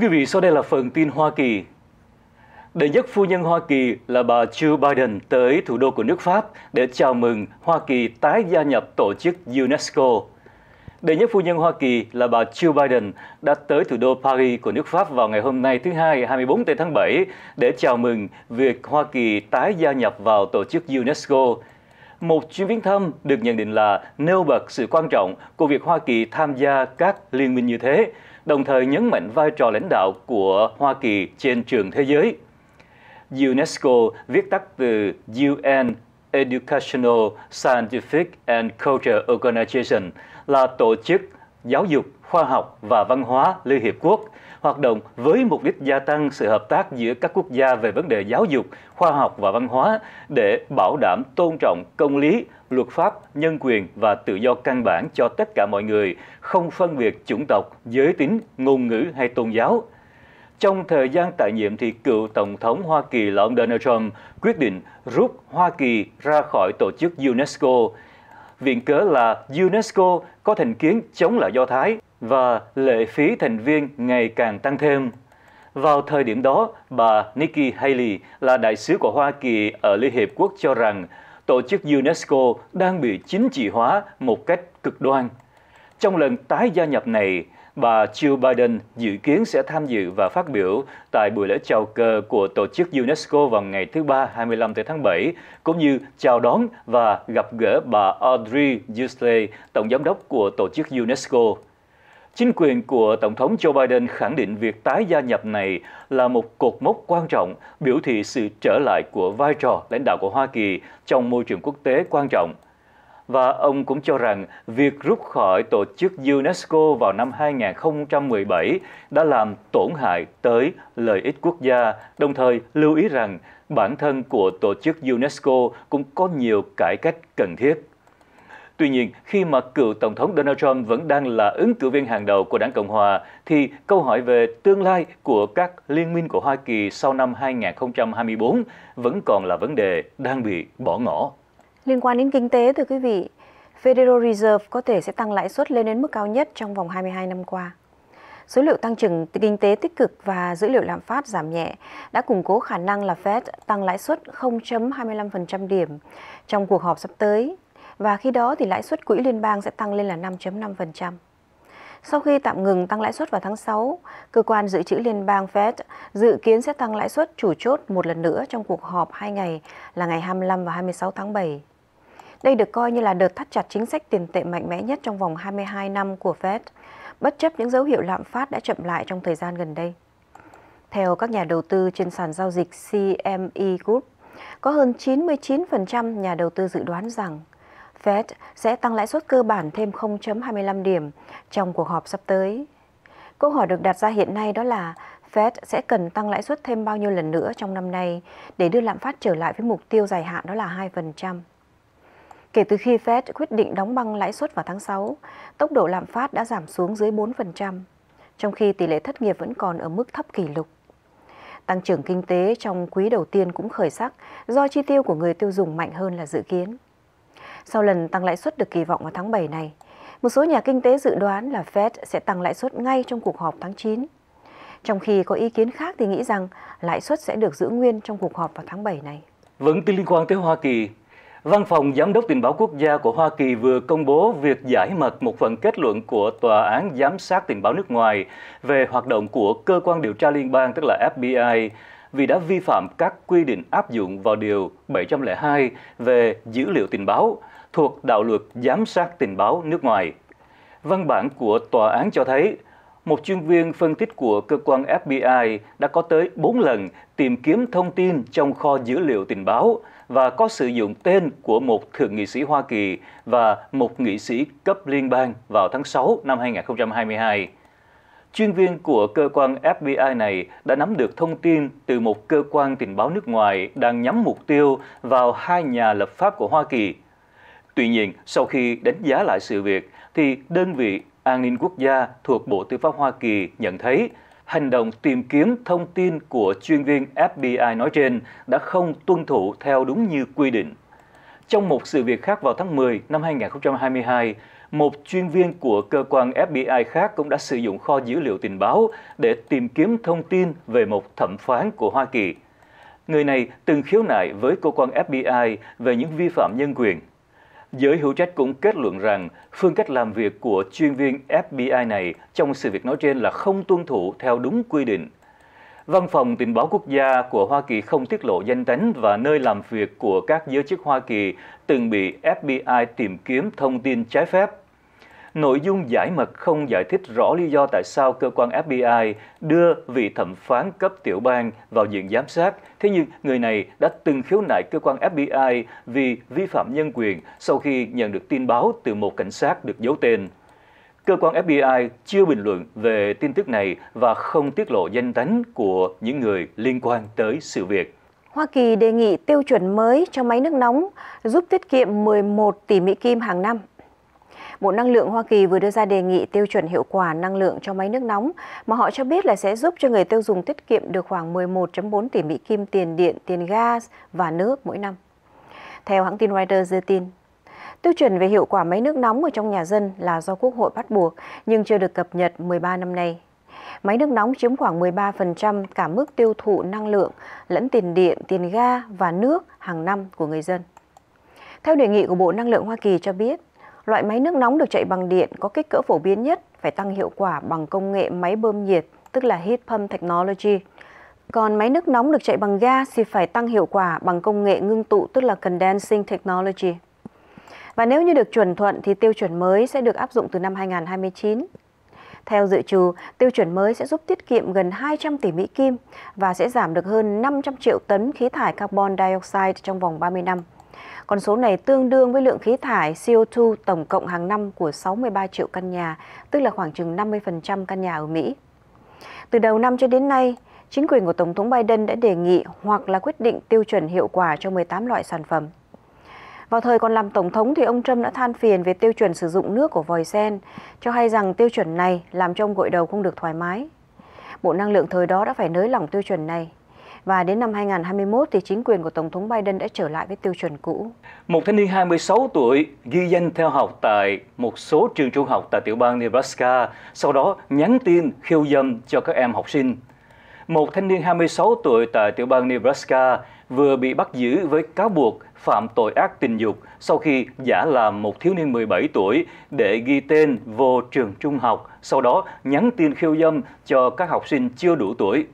Thưa quý vị, sau đây là phần tin Hoa Kỳ. Đệ nhất phu nhân Hoa Kỳ là bà Jill Biden tới thủ đô của nước Pháp để chào mừng Hoa Kỳ tái gia nhập tổ chức UNESCO. Đệ nhất phu nhân Hoa Kỳ là bà Jill Biden đã tới thủ đô Paris của nước Pháp vào ngày hôm nay thứ Hai 24 tháng 7 để chào mừng việc Hoa Kỳ tái gia nhập vào tổ chức UNESCO. Một chuyến viếng thăm được nhận định là nêu bật sự quan trọng của việc Hoa Kỳ tham gia các liên minh như thế, đồng thời nhấn mạnh vai trò lãnh đạo của Hoa Kỳ trên trường thế giới. UNESCO viết tắt từ UN Educational, Scientific and Cultural Organization là tổ chức giáo dục, khoa học và văn hóa Liên Hiệp Quốc, hoạt động với mục đích gia tăng sự hợp tác giữa các quốc gia về vấn đề giáo dục, khoa học và văn hóa để bảo đảm tôn trọng công lý, luật pháp, nhân quyền và tự do căn bản cho tất cả mọi người, không phân biệt chủng tộc, giới tính, ngôn ngữ hay tôn giáo. Trong thời gian tại nhiệm thì cựu Tổng thống Hoa Kỳ là ông Donald Trump quyết định rút Hoa Kỳ ra khỏi tổ chức UNESCO, viện cớ là UNESCO có thành kiến chống lại Do Thái và lệ phí thành viên ngày càng tăng thêm. Vào thời điểm đó, bà Nikki Haley là đại sứ của Hoa Kỳ ở Liên Hiệp Quốc cho rằng tổ chức UNESCO đang bị chính trị hóa một cách cực đoan. Trong lần tái gia nhập này, bà Jill Biden dự kiến sẽ tham dự và phát biểu tại buổi lễ chào cờ của tổ chức UNESCO vào ngày thứ Ba 25 tháng 7, cũng như chào đón và gặp gỡ bà Audrey Huxley, tổng giám đốc của tổ chức UNESCO. Chính quyền của Tổng thống Joe Biden khẳng định việc tái gia nhập này là một cột mốc quan trọng, biểu thị sự trở lại của vai trò lãnh đạo của Hoa Kỳ trong môi trường quốc tế quan trọng – và ông cũng cho rằng việc rút khỏi tổ chức UNESCO vào năm 2017 đã làm tổn hại tới lợi ích quốc gia, đồng thời lưu ý rằng bản thân của tổ chức UNESCO cũng có nhiều cải cách cần thiết. Tuy nhiên, khi mà cựu Tổng thống Donald Trump vẫn đang là ứng cử viên hàng đầu của đảng Cộng Hòa, thì câu hỏi về tương lai của các liên minh của Hoa Kỳ sau năm 2024 vẫn còn là vấn đề đang bị bỏ ngỏ. Liên quan đến kinh tế thưa quý vị, Federal Reserve có thể sẽ tăng lãi suất lên đến mức cao nhất trong vòng 22 năm qua. Số liệu tăng trưởng kinh tế tích cực và dữ liệu lạm phát giảm nhẹ đã củng cố khả năng là Fed tăng lãi suất 0.25% điểm trong cuộc họp sắp tới và khi đó thì lãi suất quỹ liên bang sẽ tăng lên là 5.5%. Sau khi tạm ngừng tăng lãi suất vào tháng 6, cơ quan dự trữ liên bang Fed dự kiến sẽ tăng lãi suất chủ chốt một lần nữa trong cuộc họp hai ngày là ngày 25 và 26 tháng 7. Đây được coi như là đợt thắt chặt chính sách tiền tệ mạnh mẽ nhất trong vòng 22 năm của Fed, bất chấp những dấu hiệu lạm phát đã chậm lại trong thời gian gần đây. Theo các nhà đầu tư trên sàn giao dịch CME Group, có hơn 99% nhà đầu tư dự đoán rằng Fed sẽ tăng lãi suất cơ bản thêm 0.25 điểm trong cuộc họp sắp tới. Câu hỏi được đặt ra hiện nay đó là Fed sẽ cần tăng lãi suất thêm bao nhiêu lần nữa trong năm nay để đưa lạm phát trở lại với mục tiêu dài hạn đó là 2%. Kể từ khi Fed quyết định đóng băng lãi suất vào tháng 6, tốc độ lạm phát đã giảm xuống dưới 4%, trong khi tỷ lệ thất nghiệp vẫn còn ở mức thấp kỷ lục. Tăng trưởng kinh tế trong quý đầu tiên cũng khởi sắc do chi tiêu của người tiêu dùng mạnh hơn là dự kiến. Sau lần tăng lãi suất được kỳ vọng vào tháng 7 này, một số nhà kinh tế dự đoán là Fed sẽ tăng lãi suất ngay trong cuộc họp tháng 9. Trong khi có ý kiến khác thì nghĩ rằng lãi suất sẽ được giữ nguyên trong cuộc họp vào tháng 7 này. Vẫn vâng, tin liên quan tới Hoa Kỳ, Văn phòng Giám đốc Tình báo Quốc gia của Hoa Kỳ vừa công bố việc giải mật một phần kết luận của Tòa án Giám sát Tình báo nước ngoài về hoạt động của Cơ quan Điều tra Liên bang, tức là FBI, vì đã vi phạm các quy định áp dụng vào Điều 702 về dữ liệu tình báo thuộc đạo luật Giám sát Tình báo nước ngoài. Văn bản của tòa án cho thấy một chuyên viên phân tích của cơ quan FBI đã có tới 4 lần tìm kiếm thông tin trong kho dữ liệu tình báo và có sử dụng tên của một thượng nghị sĩ Hoa Kỳ và một nghị sĩ cấp liên bang vào tháng 6 năm 2022. Chuyên viên của cơ quan FBI này đã nắm được thông tin từ một cơ quan tình báo nước ngoài đang nhắm mục tiêu vào hai nhà lập pháp của Hoa Kỳ. Tuy nhiên, sau khi đánh giá lại sự việc, thì đơn vị an ninh quốc gia thuộc Bộ Tư pháp Hoa Kỳ nhận thấy hành động tìm kiếm thông tin của chuyên viên FBI nói trên đã không tuân thủ theo đúng như quy định. Trong một sự việc khác vào tháng 10 năm 2022, một chuyên viên của cơ quan FBI khác cũng đã sử dụng kho dữ liệu tình báo để tìm kiếm thông tin về một thẩm phán của Hoa Kỳ. Người này từng khiếu nại với cơ quan FBI về những vi phạm nhân quyền. Giới hữu trách cũng kết luận rằng phương cách làm việc của chuyên viên FBI này trong sự việc nói trên là không tuân thủ theo đúng quy định. Văn phòng tình báo quốc gia của Hoa Kỳ không tiết lộ danh tính và nơi làm việc của các giới chức Hoa Kỳ từng bị FBI tìm kiếm thông tin trái phép nội dung giải mật không giải thích rõ lý do tại sao cơ quan FBI đưa vị thẩm phán cấp tiểu bang vào diện giám sát. Thế nhưng người này đã từng khiếu nại cơ quan FBI vì vi phạm nhân quyền sau khi nhận được tin báo từ một cảnh sát được giấu tên. Cơ quan FBI chưa bình luận về tin tức này và không tiết lộ danh tính của những người liên quan tới sự việc. Hoa Kỳ đề nghị tiêu chuẩn mới cho máy nước nóng giúp tiết kiệm 11 tỷ Mỹ Kim hàng năm Bộ Năng lượng Hoa Kỳ vừa đưa ra đề nghị tiêu chuẩn hiệu quả năng lượng cho máy nước nóng, mà họ cho biết là sẽ giúp cho người tiêu dùng tiết kiệm được khoảng 11.4 tỷ Mỹ Kim tiền điện, tiền gas và nước mỗi năm. Theo hãng tin Reuters đưa tin, Tiêu chuẩn về hiệu quả máy nước nóng ở trong nhà dân là do Quốc hội bắt buộc nhưng chưa được cập nhật 13 năm nay. Máy nước nóng chiếm khoảng 13% cả mức tiêu thụ năng lượng lẫn tiền điện, tiền ga và nước hàng năm của người dân. Theo đề nghị của Bộ Năng lượng Hoa Kỳ cho biết, loại máy nước nóng được chạy bằng điện có kích cỡ phổ biến nhất phải tăng hiệu quả bằng công nghệ máy bơm nhiệt, tức là Heat Pump Technology. Còn máy nước nóng được chạy bằng ga thì phải tăng hiệu quả bằng công nghệ ngưng tụ, tức là Condensing Technology. Và nếu như được chuẩn thuận thì tiêu chuẩn mới sẽ được áp dụng từ năm 2029. Theo dự trù, tiêu chuẩn mới sẽ giúp tiết kiệm gần 200 tỷ Mỹ Kim và sẽ giảm được hơn 500 triệu tấn khí thải carbon dioxide trong vòng 30 năm. Con số này tương đương với lượng khí thải CO2 tổng cộng hàng năm của 63 triệu căn nhà, tức là khoảng chừng 50% căn nhà ở Mỹ. Từ đầu năm cho đến nay, chính quyền của Tổng thống Biden đã đề nghị hoặc là quyết định tiêu chuẩn hiệu quả cho 18 loại sản phẩm. Vào thời còn làm Tổng thống thì ông Trump đã than phiền về tiêu chuẩn sử dụng nước của vòi sen, cho hay rằng tiêu chuẩn này làm cho ông gội đầu không được thoải mái. Bộ Năng lượng thời đó đã phải nới lỏng tiêu chuẩn này và đến năm 2021 thì chính quyền của Tổng thống Biden đã trở lại với tiêu chuẩn cũ. Một thanh niên 26 tuổi ghi danh theo học tại một số trường trung học tại tiểu bang Nebraska, sau đó nhắn tin khiêu dâm cho các em học sinh. Một thanh niên 26 tuổi tại tiểu bang Nebraska vừa bị bắt giữ với cáo buộc phạm tội ác tình dục sau khi giả làm một thiếu niên 17 tuổi để ghi tên vô trường trung học, sau đó nhắn tin khiêu dâm cho các học sinh chưa đủ tuổi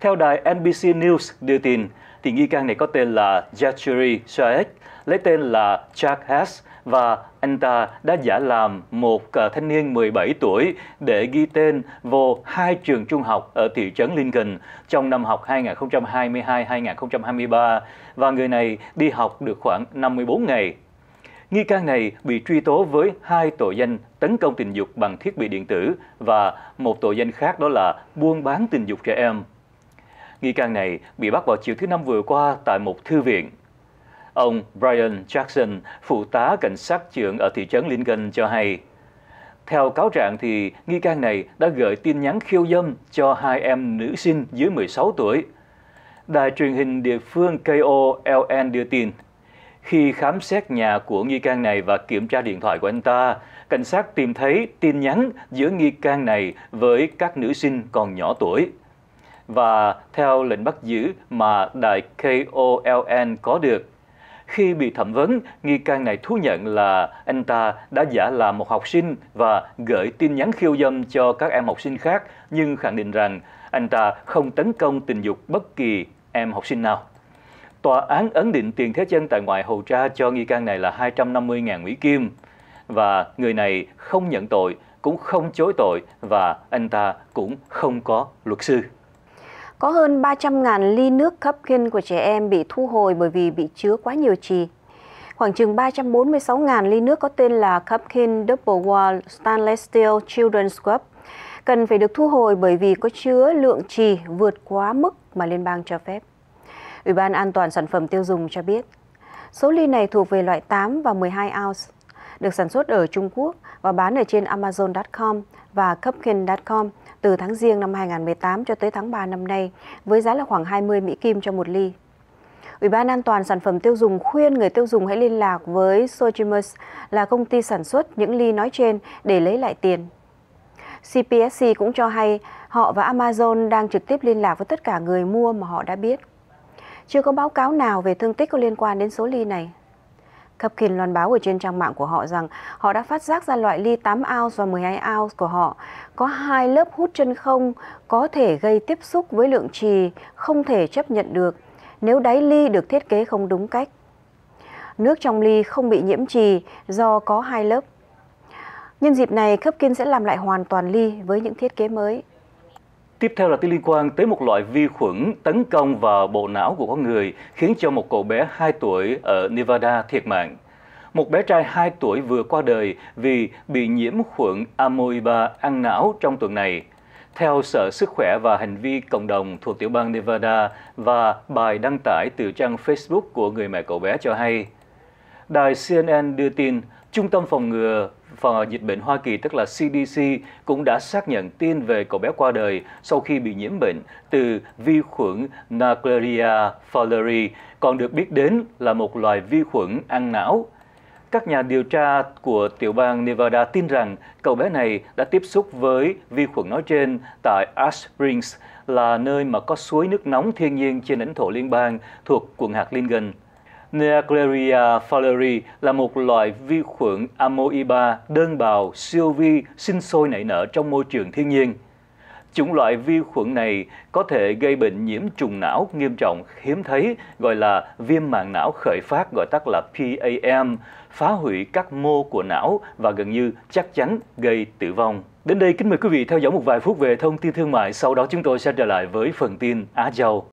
theo đài NBC News đưa tin, thì nghi can này có tên là Jachiri Shaek, lấy tên là Jack Hess và anh ta đã giả làm một ờ, thanh niên 17 tuổi để ghi tên vô hai trường trung học ở thị trấn Lincoln trong năm học 2022-2023 và người này đi học được khoảng 54 ngày. Nghi can này bị truy tố với hai tội danh tấn công tình dục bằng thiết bị điện tử và một tội danh khác đó là buôn bán tình dục trẻ em. Nghi can này bị bắt vào chiều thứ Năm vừa qua tại một thư viện. Ông Brian Jackson, phụ tá cảnh sát trưởng ở thị trấn Lincoln cho hay, theo cáo trạng thì nghi can này đã gửi tin nhắn khiêu dâm cho hai em nữ sinh dưới 16 tuổi. Đài truyền hình địa phương KOLN đưa tin, khi khám xét nhà của nghi can này và kiểm tra điện thoại của anh ta, cảnh sát tìm thấy tin nhắn giữa nghi can này với các nữ sinh còn nhỏ tuổi và theo lệnh bắt giữ mà đài KOLN có được. Khi bị thẩm vấn, nghi can này thú nhận là anh ta đã giả là một học sinh và gửi tin nhắn khiêu dâm cho các em học sinh khác, nhưng khẳng định rằng anh ta không tấn công tình dục bất kỳ em học sinh nào. Tòa án ấn định tiền thế chân tại ngoại hầu tra cho nghi can này là 250.000 Mỹ Kim và người này không nhận tội, cũng không chối tội và anh ta cũng không có luật sư. Có hơn 300.000 ly nước cấp Cupkin của trẻ em bị thu hồi bởi vì bị chứa quá nhiều trì. Khoảng chừng 346.000 ly nước có tên là Cupkin Double Wall Stainless Steel Children's Cup cần phải được thu hồi bởi vì có chứa lượng trì vượt quá mức mà liên bang cho phép. Ủy ban An toàn Sản phẩm Tiêu dùng cho biết, số ly này thuộc về loại 8 và 12 ounce, được sản xuất ở Trung Quốc và bán ở trên Amazon.com và Cupkin.com từ tháng Giêng năm 2018 cho tới tháng 3 năm nay với giá là khoảng 20 Mỹ Kim cho một ly. Ủy ban an toàn sản phẩm tiêu dùng khuyên người tiêu dùng hãy liên lạc với Sojimus là công ty sản xuất những ly nói trên để lấy lại tiền. CPSC cũng cho hay họ và Amazon đang trực tiếp liên lạc với tất cả người mua mà họ đã biết. Chưa có báo cáo nào về thương tích có liên quan đến số ly này. Kapkin loan báo ở trên trang mạng của họ rằng họ đã phát giác ra loại ly 8 ounce và 12 ounce của họ có hai lớp hút chân không có thể gây tiếp xúc với lượng trì không thể chấp nhận được nếu đáy ly được thiết kế không đúng cách. Nước trong ly không bị nhiễm trì do có hai lớp. Nhân dịp này, Kapkin sẽ làm lại hoàn toàn ly với những thiết kế mới. Tiếp theo là tin liên quan tới một loại vi khuẩn tấn công vào bộ não của con người khiến cho một cậu bé 2 tuổi ở Nevada thiệt mạng. Một bé trai 2 tuổi vừa qua đời vì bị nhiễm khuẩn Amoeba ăn não trong tuần này. Theo Sở Sức khỏe và Hành vi Cộng đồng thuộc tiểu bang Nevada và bài đăng tải từ trang Facebook của người mẹ cậu bé cho hay, đài CNN đưa tin Trung tâm phòng ngừa phòng vâng, à, dịch bệnh Hoa Kỳ tức là CDC cũng đã xác nhận tin về cậu bé qua đời sau khi bị nhiễm bệnh từ vi khuẩn Naegleria fowleri, còn được biết đến là một loài vi khuẩn ăn não. Các nhà điều tra của tiểu bang Nevada tin rằng cậu bé này đã tiếp xúc với vi khuẩn nói trên tại Ash Springs, là nơi mà có suối nước nóng thiên nhiên trên lãnh thổ liên bang thuộc quận hạt Lincoln. Neagliaria fowleri là một loại vi khuẩn amoeba đơn bào siêu vi sinh sôi nảy nở trong môi trường thiên nhiên. Chủng loại vi khuẩn này có thể gây bệnh nhiễm trùng não nghiêm trọng hiếm thấy gọi là viêm màng não khởi phát gọi tắt là PAM, phá hủy các mô của não và gần như chắc chắn gây tử vong. Đến đây kính mời quý vị theo dõi một vài phút về thông tin thương mại, sau đó chúng tôi sẽ trở lại với phần tin Á Châu.